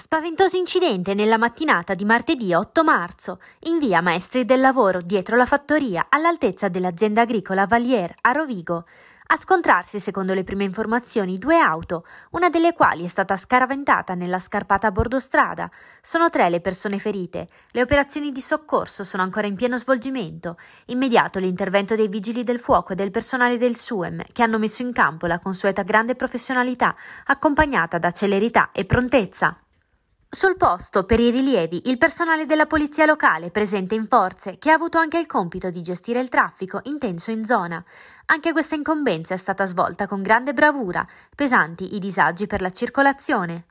Spaventoso incidente nella mattinata di martedì 8 marzo, in via Maestri del Lavoro, dietro la fattoria, all'altezza dell'azienda agricola Valier a Rovigo. A scontrarsi, secondo le prime informazioni, due auto, una delle quali è stata scaraventata nella scarpata a bordo strada. Sono tre le persone ferite. Le operazioni di soccorso sono ancora in pieno svolgimento. Immediato l'intervento dei vigili del fuoco e del personale del SUEM, che hanno messo in campo la consueta grande professionalità, accompagnata da celerità e prontezza. Sul posto, per i rilievi, il personale della polizia locale presente in forze, che ha avuto anche il compito di gestire il traffico intenso in zona. Anche questa incombenza è stata svolta con grande bravura, pesanti i disagi per la circolazione,